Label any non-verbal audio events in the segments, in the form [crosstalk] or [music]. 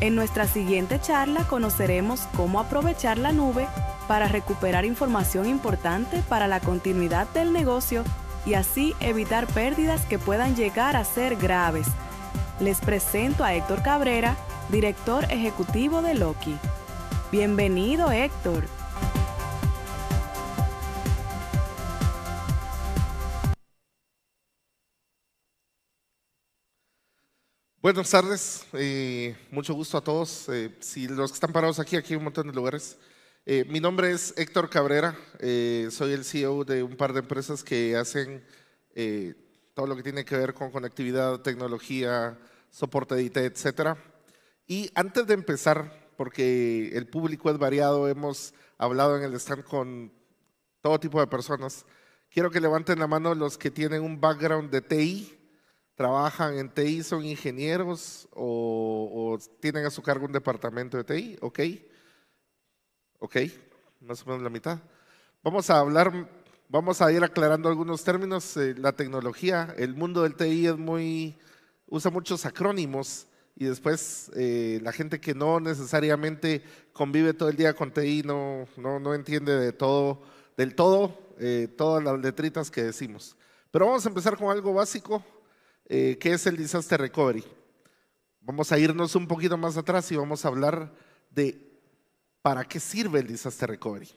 En nuestra siguiente charla conoceremos cómo aprovechar la nube para recuperar información importante para la continuidad del negocio y así evitar pérdidas que puedan llegar a ser graves. Les presento a Héctor Cabrera, director ejecutivo de Loki. Bienvenido Héctor. Buenas tardes, eh, mucho gusto a todos. Eh, si los que están parados aquí, aquí hay un montón de lugares. Eh, mi nombre es Héctor Cabrera, soy el CEO de un par de empresas que hacen todo lo que tiene que ver con conectividad, tecnología, soporte de IT, etc. Y antes de empezar, porque el público es variado, hemos hablado en el stand con todo tipo de personas, quiero que levanten la mano los que tienen un background de TI trabajan en TI, son ingenieros o, tienen a su cargo un departamento de TI, ¿ok? ¿Ok? Más o menos la mitad. Vamos a hablar, vamos a ir aclarando algunos términos. Eh, la tecnología, el mundo del TI es muy, usa muchos acrónimos y después eh, la gente que no necesariamente convive todo el día con TI no, no, no entiende de todo, del todo eh, todas las letritas que decimos. Pero vamos a empezar con algo básico, eh, ¿qué es el disaster recovery? Vamos a irnos un poquito más atrás y vamos a hablar de para qué sirve el disaster recovery.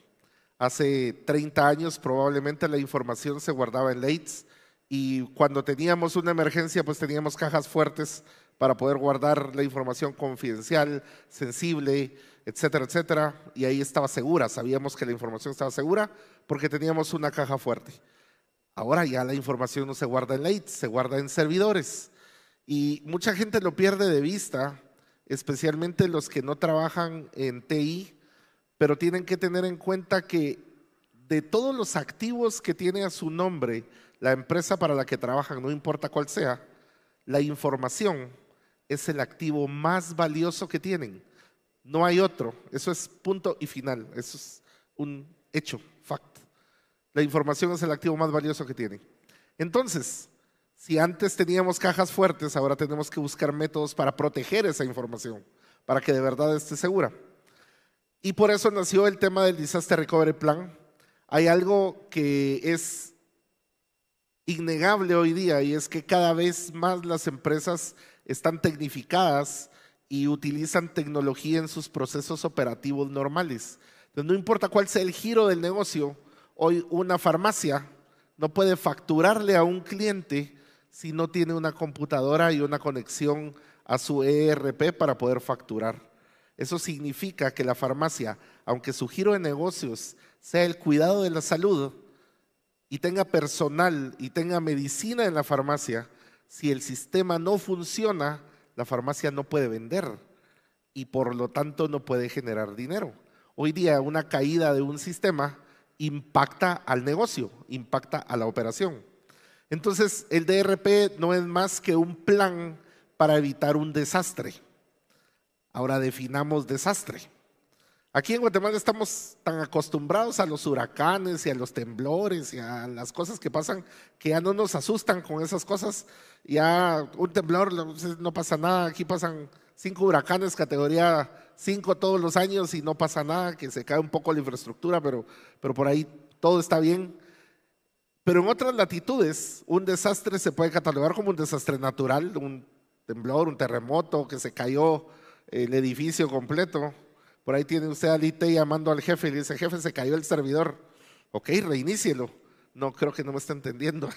Hace 30 años probablemente la información se guardaba en LATES y cuando teníamos una emergencia pues teníamos cajas fuertes para poder guardar la información confidencial, sensible, etcétera, etcétera. Y ahí estaba segura, sabíamos que la información estaba segura porque teníamos una caja fuerte. Ahora ya la información no se guarda en IT, se guarda en servidores. Y mucha gente lo pierde de vista, especialmente los que no trabajan en TI, pero tienen que tener en cuenta que de todos los activos que tiene a su nombre la empresa para la que trabajan, no importa cuál sea, la información es el activo más valioso que tienen. No hay otro. Eso es punto y final. Eso es un hecho, fact. La información es el activo más valioso que tiene. Entonces, si antes teníamos cajas fuertes, ahora tenemos que buscar métodos para proteger esa información, para que de verdad esté segura. Y por eso nació el tema del Disaster Recovery Plan. Hay algo que es innegable hoy día y es que cada vez más las empresas están tecnificadas y utilizan tecnología en sus procesos operativos normales. Entonces, no importa cuál sea el giro del negocio, Hoy una farmacia no puede facturarle a un cliente si no tiene una computadora y una conexión a su ERP para poder facturar. Eso significa que la farmacia, aunque su giro de negocios sea el cuidado de la salud y tenga personal y tenga medicina en la farmacia, si el sistema no funciona, la farmacia no puede vender y por lo tanto no puede generar dinero. Hoy día una caída de un sistema impacta al negocio, impacta a la operación. Entonces, el DRP no es más que un plan para evitar un desastre. Ahora definamos desastre. Aquí en Guatemala estamos tan acostumbrados a los huracanes y a los temblores y a las cosas que pasan que ya no nos asustan con esas cosas. Ya un temblor no pues, pasa nada, aquí pasan cinco huracanes categoría cinco todos los años y no pasa nada, que se cae un poco la infraestructura, pero, pero por ahí todo está bien. Pero en otras latitudes, un desastre se puede catalogar como un desastre natural, un temblor, un terremoto, que se cayó el edificio completo. Por ahí tiene usted al IT llamando al jefe y le dice, jefe, se cayó el servidor. Ok, reinícielo. No, creo que no me está entendiendo.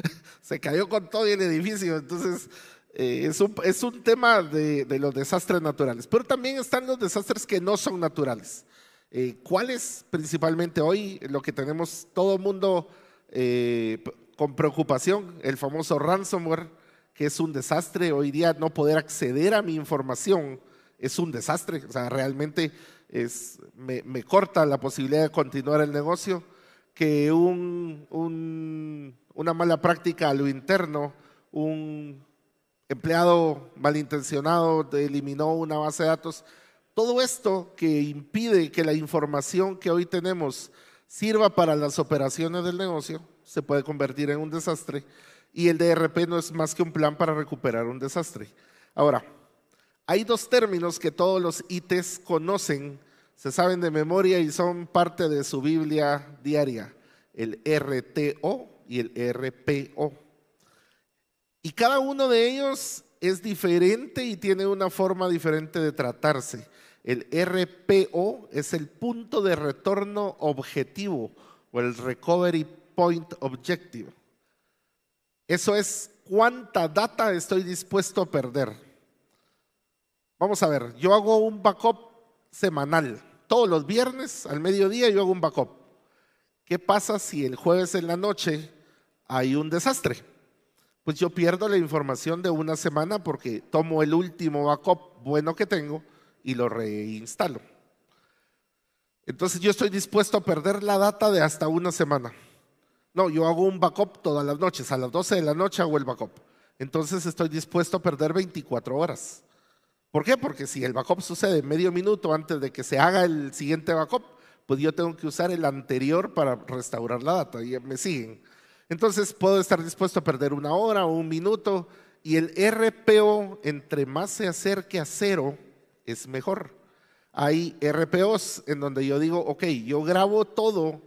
[laughs] se cayó con todo el edificio. Entonces, eh, es, un, es, un, tema de, de, los desastres naturales, pero también están los desastres que no son naturales. Eh, ¿Cuáles principalmente hoy lo que tenemos todo el mundo eh, con preocupación? El famoso ransomware, que es un desastre. Hoy día no poder acceder a mi información es un desastre. O sea, realmente es, me, me corta la posibilidad de continuar el negocio. Que un, un, una mala práctica a lo interno, un empleado malintencionado eliminó una base de datos. Todo esto que impide que la información que hoy tenemos sirva para las operaciones del negocio se puede convertir en un desastre y el DRP no es más que un plan para recuperar un desastre. Ahora, hay dos términos que todos los ITs conocen, se saben de memoria y son parte de su Biblia diaria, el RTO y el RPO. Y cada uno de ellos es diferente y tiene una forma diferente de tratarse. El RPO es el punto de retorno objetivo o el Recovery Point Objective. Eso es cuánta data estoy dispuesto a perder. Vamos a ver, yo hago un backup semanal. Todos los viernes al mediodía yo hago un backup. ¿Qué pasa si el jueves en la noche hay un desastre? pues yo pierdo la información de una semana porque tomo el último backup bueno que tengo y lo reinstalo. Entonces yo estoy dispuesto a perder la data de hasta una semana. No, yo hago un backup todas las noches, a las 12 de la noche hago el backup. Entonces estoy dispuesto a perder 24 horas. ¿Por qué? Porque si el backup sucede medio minuto antes de que se haga el siguiente backup, pues yo tengo que usar el anterior para restaurar la data. Y me siguen. Entonces puedo estar dispuesto a perder una hora o un minuto y el RPO, entre más se acerque a cero, es mejor. Hay RPOs en donde yo digo, ok, yo grabo todo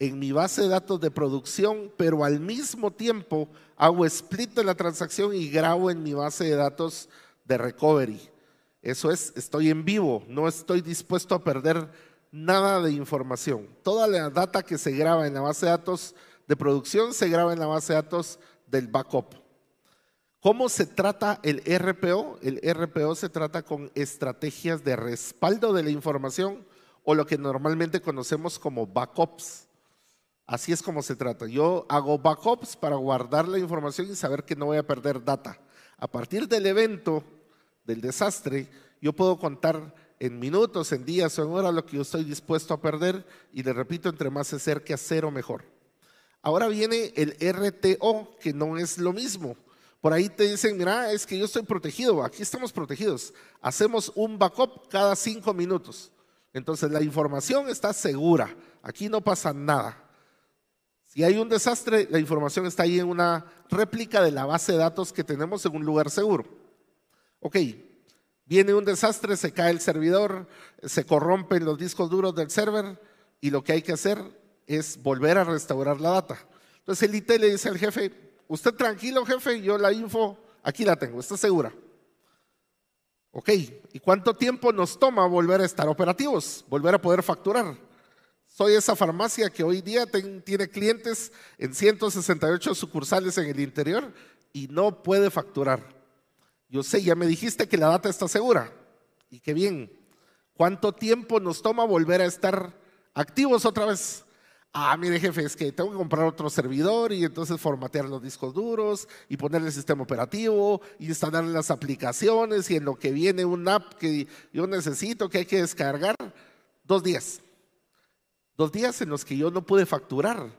en mi base de datos de producción, pero al mismo tiempo hago split de la transacción y grabo en mi base de datos de recovery. Eso es, estoy en vivo, no estoy dispuesto a perder nada de información. Toda la data que se graba en la base de datos de producción se graba en la base de datos del backup. ¿Cómo se trata el RPO? El RPO se trata con estrategias de respaldo de la información o lo que normalmente conocemos como backups. Así es como se trata. Yo hago backups para guardar la información y saber que no voy a perder data. A partir del evento, del desastre, yo puedo contar en minutos, en días o en horas lo que yo estoy dispuesto a perder y le repito, entre más se acerque a cero, mejor. Ahora viene el RTO, que no es lo mismo. Por ahí te dicen, mira, es que yo estoy protegido, aquí estamos protegidos. Hacemos un backup cada cinco minutos. Entonces la información está segura, aquí no pasa nada. Si hay un desastre, la información está ahí en una réplica de la base de datos que tenemos en un lugar seguro. Ok, viene un desastre, se cae el servidor, se corrompen los discos duros del server y lo que hay que hacer es volver a restaurar la data. Entonces el IT le dice al jefe, usted tranquilo jefe, yo la info, aquí la tengo, está segura. Ok, ¿y cuánto tiempo nos toma volver a estar operativos, volver a poder facturar? Soy esa farmacia que hoy día tiene clientes en 168 sucursales en el interior y no puede facturar. Yo sé, ya me dijiste que la data está segura. Y qué bien. ¿Cuánto tiempo nos toma volver a estar activos otra vez? Ah, mire jefe, es que tengo que comprar otro servidor y entonces formatear los discos duros y poner el sistema operativo y instalar las aplicaciones y en lo que viene un app que yo necesito que hay que descargar, dos días. Dos días en los que yo no pude facturar.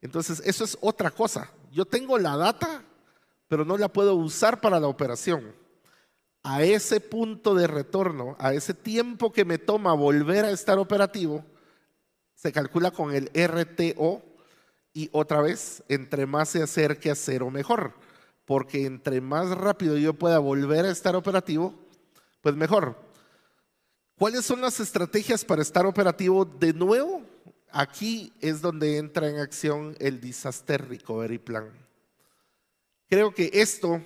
Entonces, eso es otra cosa. Yo tengo la data, pero no la puedo usar para la operación. A ese punto de retorno, a ese tiempo que me toma volver a estar operativo, se calcula con el RTO y otra vez, entre más se acerque a cero, mejor. Porque entre más rápido yo pueda volver a estar operativo, pues mejor. ¿Cuáles son las estrategias para estar operativo de nuevo? Aquí es donde entra en acción el Disaster Recovery Plan. Creo que esto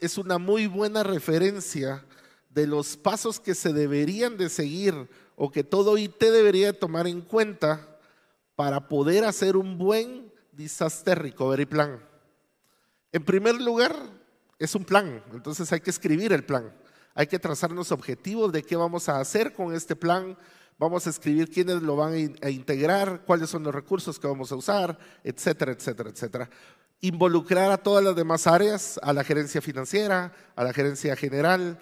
es una muy buena referencia de los pasos que se deberían de seguir o que todo IT debería tomar en cuenta para poder hacer un buen disaster recovery plan. En primer lugar, es un plan, entonces hay que escribir el plan, hay que trazarnos objetivos de qué vamos a hacer con este plan, vamos a escribir quiénes lo van a, a integrar, cuáles son los recursos que vamos a usar, etcétera, etcétera, etcétera involucrar a todas las demás áreas, a la gerencia financiera, a la gerencia general,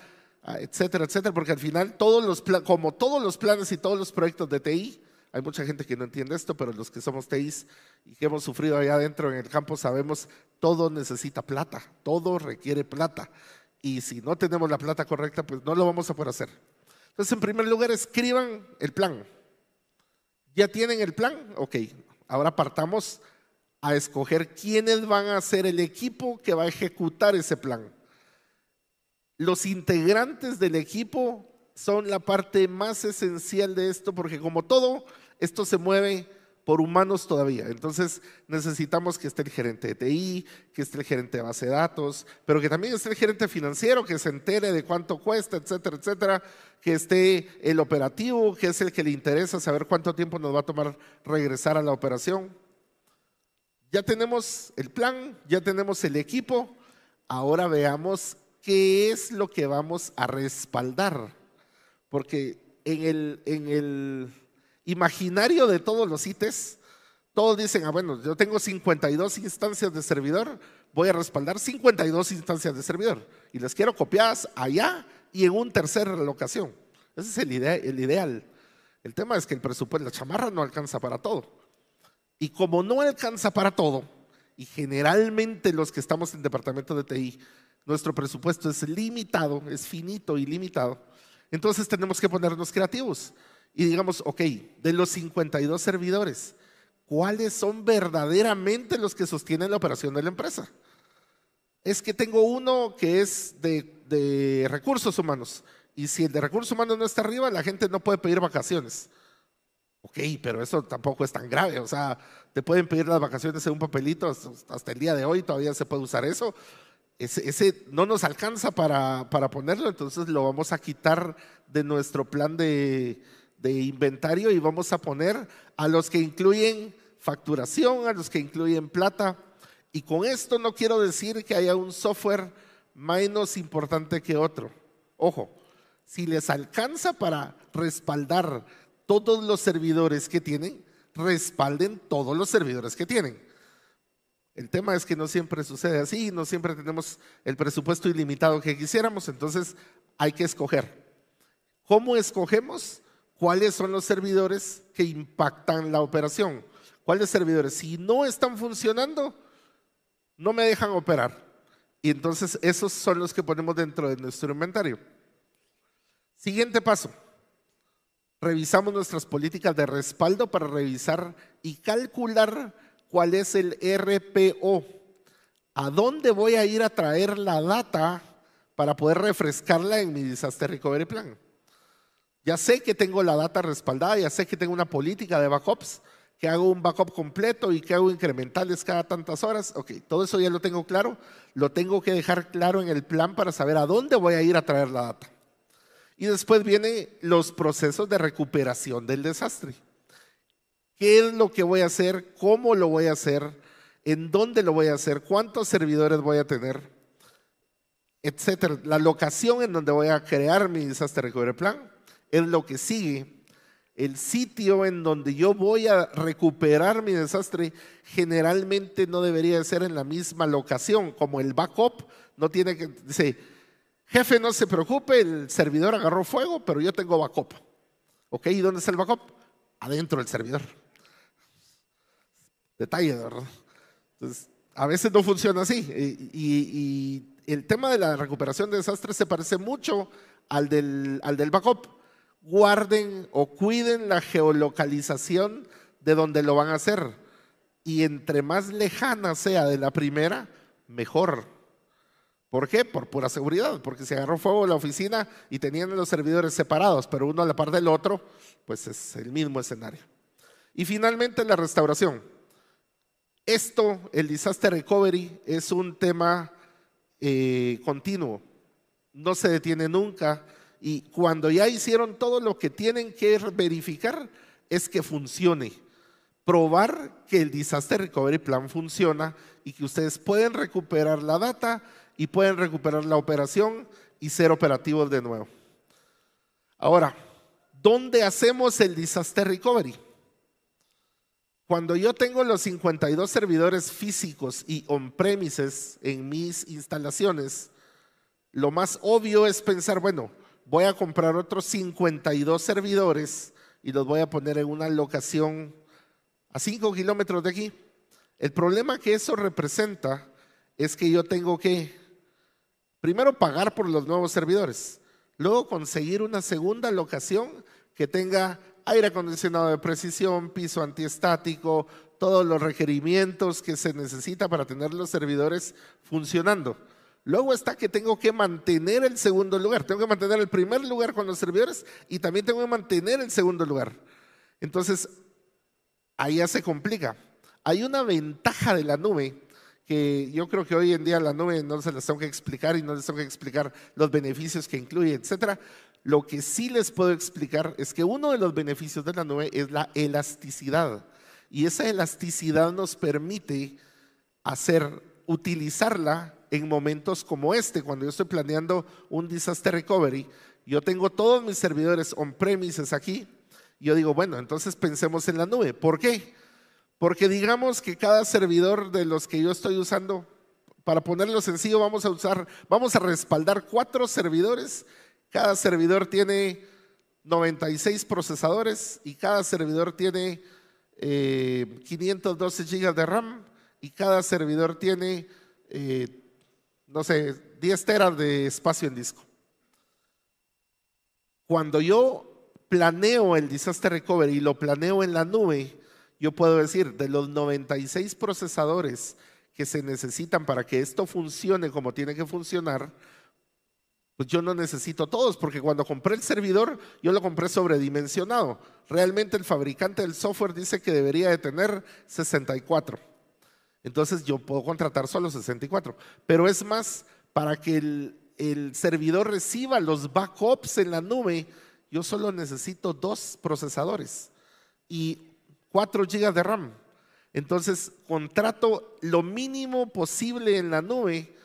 Ah, etcétera, etcétera, porque al final, todos los como todos los planes y todos los proyectos de TI, hay mucha gente que no entiende esto, pero los que somos TIs y que hemos sufrido allá adentro en el campo sabemos, todo necesita plata, todo requiere plata. Y si no tenemos la plata correcta, pues no lo vamos a poder hacer. Entonces, en primer lugar, escriban el plan. ¿Ya tienen el plan? Ok, ahora partamos a escoger quiénes van a ser el equipo que va a ejecutar ese plan. Los integrantes del equipo son la parte más esencial de esto, porque como todo, esto se mueve por humanos todavía. Entonces necesitamos que esté el gerente de TI, que esté el gerente de base de datos, pero que también esté el gerente financiero, que se entere de cuánto cuesta, etcétera, etcétera, que esté el operativo, que es el que le interesa saber cuánto tiempo nos va a tomar regresar a la operación. Ya tenemos el plan, ya tenemos el equipo, ahora veamos qué es lo que vamos a respaldar. Porque en el, en el imaginario de todos los ITES, todos dicen, ah, bueno, yo tengo 52 instancias de servidor, voy a respaldar 52 instancias de servidor y las quiero copiadas allá y en un tercer locación. Ese es el, el ideal. El tema es que el presupuesto, la chamarra no alcanza para todo. Y como no alcanza para todo, y generalmente los que estamos en departamento de TI nuestro presupuesto es limitado, es finito y limitado, entonces tenemos que ponernos creativos y digamos, ok, de los 52 servidores, ¿cuáles son verdaderamente los que sostienen la operación de la empresa? Es que tengo uno que es de, recursos humanos y si el de recursos humanos no está arriba, la gente no puede pedir vacaciones. Ok, pero eso tampoco es tan grave. O sea, te pueden pedir las vacaciones en un papelito hasta el día de hoy, todavía se puede usar eso ese, no nos alcanza para, para, ponerlo, entonces lo vamos a quitar de nuestro plan de, de inventario y vamos a poner a los que incluyen facturación, a los que incluyen plata. Y con esto no quiero decir que haya un software menos importante que otro. Ojo, si les alcanza para respaldar todos los servidores que tienen, respalden todos los servidores que tienen. El tema es que no siempre sucede así, no siempre tenemos el presupuesto ilimitado que quisiéramos, entonces hay que escoger. ¿Cómo escogemos cuáles son los servidores que impactan la operación? ¿Cuáles servidores? Si no están funcionando, no me dejan operar. Y entonces esos son los que ponemos dentro de nuestro inventario. Siguiente paso. Revisamos nuestras políticas de respaldo para revisar y calcular cuál es el RPO. ¿A dónde voy a ir a traer la data para poder refrescarla en mi disaster recovery plan? Ya sé que tengo la data respaldada, ya sé que tengo una política de backups, que hago un backup completo y que hago incrementales cada tantas horas. Ok, todo eso ya lo tengo claro. Lo tengo que dejar claro en el plan para saber a dónde voy a ir a traer la data. Y después vienen los procesos de recuperación del desastre qué es lo que voy a hacer, cómo lo voy a hacer, en dónde lo voy a hacer, cuántos servidores voy a tener, etcétera. La locación en donde voy a crear mi desastre recovery plan es lo que sigue. El sitio en donde yo voy a recuperar mi desastre generalmente no debería ser en la misma locación, como el backup no tiene que dice, jefe, no se preocupe, el servidor agarró fuego, pero yo tengo backup. ¿Ok? ¿Y dónde está el backup? Adentro del servidor detalle, ¿verdad? Entonces, a veces no funciona así. Y, el tema de la recuperación de desastres se parece mucho al del, al del backup. Guarden o cuiden la geolocalización de donde lo van a hacer. Y entre más lejana sea de la primera, mejor. ¿Por qué? Por pura seguridad, porque si agarró fuego la oficina y tenían los servidores separados, pero uno a la par del otro, pues es el mismo escenario. Y finalmente la restauración. Esto, el disaster recovery, es un tema eh, continuo, no se detiene nunca y cuando ya hicieron todo lo que tienen que verificar es que funcione, probar que el disaster recovery plan funciona y que ustedes pueden recuperar la data y pueden recuperar la operación y ser operativos de nuevo. Ahora, ¿dónde hacemos el disaster recovery? Cuando yo tengo los 52 servidores físicos y on-premises en mis instalaciones, lo más obvio es pensar, bueno, voy a comprar otros 52 servidores y los voy a poner en una locación a 5 kilómetros de aquí. El problema que eso representa es que yo tengo que, primero, pagar por los nuevos servidores, luego conseguir una segunda locación que tenga aire acondicionado de precisión, piso antiestático, todos los requerimientos que se necesita para tener los servidores funcionando. Luego está que tengo que mantener el segundo lugar, tengo que mantener el primer lugar con los servidores y también tengo que mantener el segundo lugar. Entonces, ahí ya se complica. Hay una ventaja de la nube que yo creo que hoy en día la nube no se las tengo que explicar y no les tengo que explicar los beneficios que incluye, etcétera, lo que sí les puedo explicar es que uno de los beneficios de la nube es la elasticidad. Y esa elasticidad nos permite hacer, utilizarla en momentos como este, cuando yo estoy planeando un disaster recovery. Yo tengo todos mis servidores on-premises aquí. Yo digo, bueno, entonces pensemos en la nube. ¿Por qué? Porque digamos que cada servidor de los que yo estoy usando, para ponerlo sencillo, vamos a usar, vamos a respaldar cuatro servidores cada servidor tiene 96 procesadores y cada servidor tiene 512 eh, GB de RAM y cada servidor tiene, eh, no sé, 10 teras de espacio en disco. Cuando yo planeo el disaster recovery y lo planeo en la nube, yo puedo decir, de los 96 procesadores que se necesitan para que esto funcione como tiene que funcionar, pues yo no necesito todos, porque cuando compré el servidor, yo lo compré sobredimensionado. Realmente el fabricante del software dice que debería de tener 64. Entonces yo puedo contratar solo 64. Pero es más, para que el, servidor reciba los backups en la nube, yo solo necesito dos procesadores y 4 GB de RAM. Entonces contrato lo mínimo posible en la nube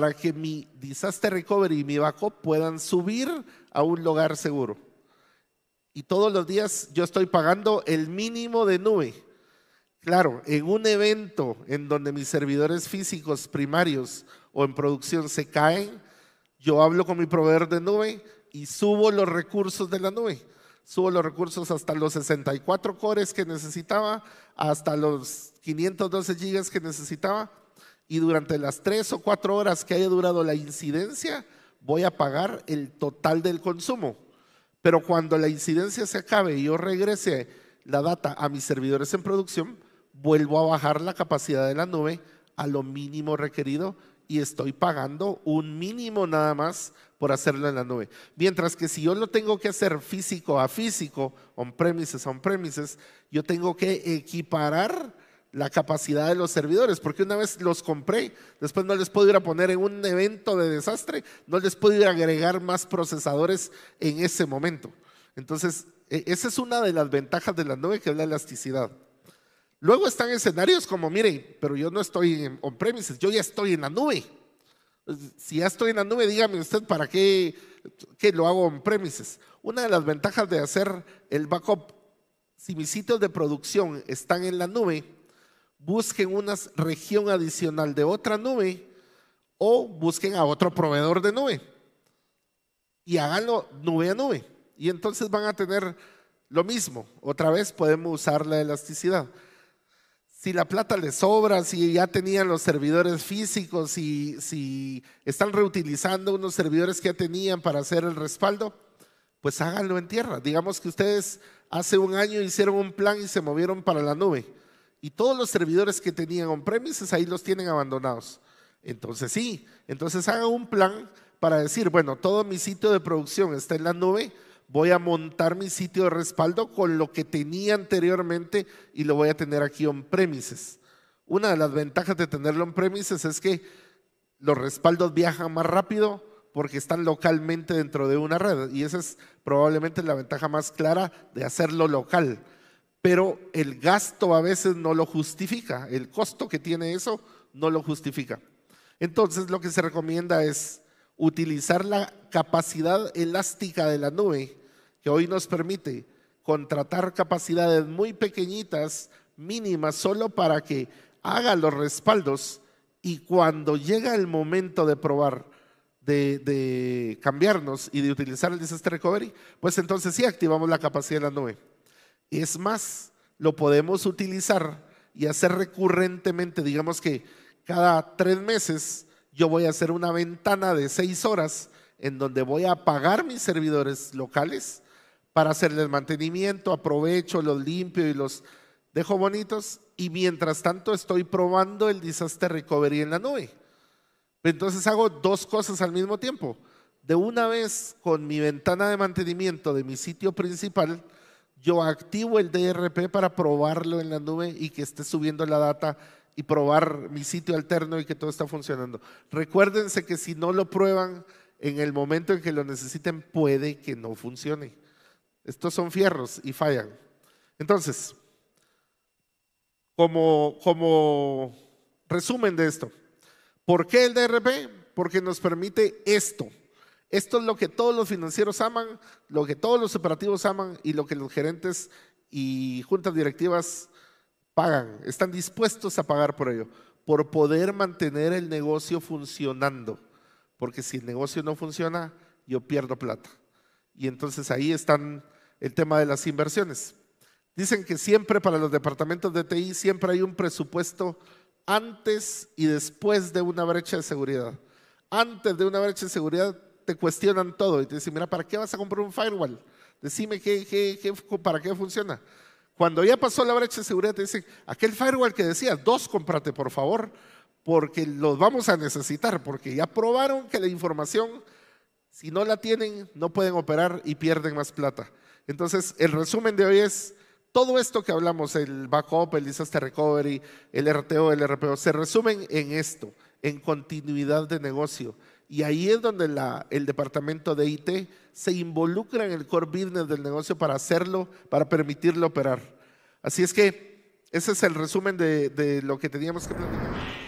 para que mi disaster recovery y mi backup puedan subir a un lugar seguro. Y todos los días yo estoy pagando el mínimo de nube. Claro, en un evento en donde mis servidores físicos primarios o en producción se caen, yo hablo con mi proveedor de nube y subo los recursos de la nube. Subo los recursos hasta los 64 cores que necesitaba, hasta los 512 gigas que necesitaba y durante las tres o cuatro horas que haya durado la incidencia, voy a pagar el total del consumo. Pero cuando la incidencia se acabe y yo regrese la data a mis servidores en producción, vuelvo a bajar la capacidad de la nube a lo mínimo requerido y estoy pagando un mínimo nada más por hacerla en la nube. Mientras que si yo lo tengo que hacer físico a físico, on-premises, on-premises, yo tengo que equiparar la capacidad de los servidores, porque una vez los compré, después no les puedo ir a poner en un evento de desastre, no les puedo ir a agregar más procesadores en ese momento. Entonces, e, esa es una de las ventajas de la nube, que es la elasticidad. Luego están escenarios como, miren, pero yo no estoy en on-premises, yo ya estoy en la nube. Pues, si ya estoy en la nube, dígame usted para qué, qué lo hago on-premises. Una de las ventajas de hacer el backup, si mis sitios de producción están en la nube, busquen una región adicional de otra nube o busquen a otro proveedor de nube y háganlo nube a nube. Y entonces van a tener lo mismo. Otra vez podemos usar la elasticidad. Si la plata les sobra, si ya tenían los servidores físicos, si, si están reutilizando unos servidores que ya tenían para hacer el respaldo, pues háganlo en tierra. Digamos que ustedes hace un año hicieron un plan y se movieron para la nube y todos los servidores que tenían on-premises ahí los tienen abandonados. Entonces sí, entonces haga un plan para decir, bueno, todo mi sitio de producción está en la nube, voy a montar mi sitio de respaldo con lo que tenía anteriormente y lo voy a tener aquí on-premises. Una de las ventajas de tenerlo on-premises es que los respaldos viajan más rápido porque están localmente dentro de una red y esa es probablemente la ventaja más clara de hacerlo local pero el gasto a veces no lo justifica, el costo que tiene eso no lo justifica. Entonces lo que se recomienda es utilizar la capacidad elástica de la nube que hoy nos permite contratar capacidades muy pequeñitas, mínimas, solo para que haga los respaldos y cuando llega el momento de probar, de, cambiarnos y de utilizar el disaster recovery, pues entonces sí activamos la capacidad de la nube. Es más, lo podemos utilizar y hacer recurrentemente, digamos que cada tres meses yo voy a hacer una ventana de seis horas en donde voy a apagar mis servidores locales para hacerles mantenimiento, aprovecho, los limpio y los dejo bonitos y mientras tanto estoy probando el disaster recovery en la nube. Entonces hago dos cosas al mismo tiempo. De una vez con mi ventana de mantenimiento de mi sitio principal, yo activo el DRP para probarlo en la nube y que esté subiendo la data y probar mi sitio alterno y que todo está funcionando. Recuérdense que si no lo prueban en el momento en que lo necesiten, puede que no funcione. Estos son fierros y fallan. Entonces, como, como resumen de esto, ¿por qué el DRP? Porque nos permite esto esto es lo que todos los financieros aman, lo que todos los operativos aman y lo que los gerentes y juntas directivas pagan, están dispuestos a pagar por ello, por poder mantener el negocio funcionando. Porque si el negocio no funciona, yo pierdo plata. Y entonces ahí están el tema de las inversiones. Dicen que siempre para los departamentos de TI siempre hay un presupuesto antes y después de una brecha de seguridad. Antes de una brecha de seguridad te cuestionan todo y te dicen, mira, ¿para qué vas a comprar un firewall? Decime qué, qué, para qué funciona. Cuando ya pasó la brecha de seguridad, te dicen, aquel firewall que decía, dos cómprate, por favor, porque los vamos a necesitar, porque ya probaron que la información, si no la tienen, no pueden operar y pierden más plata. Entonces, el resumen de hoy es, todo esto que hablamos, el backup, el disaster recovery, el RTO, el RPO, se resumen en esto, en continuidad de negocio. Y ahí es donde el departamento de IT se involucra en el core business del negocio para hacerlo, para permitirle operar. Así es que ese es el resumen de, lo que teníamos que platicar.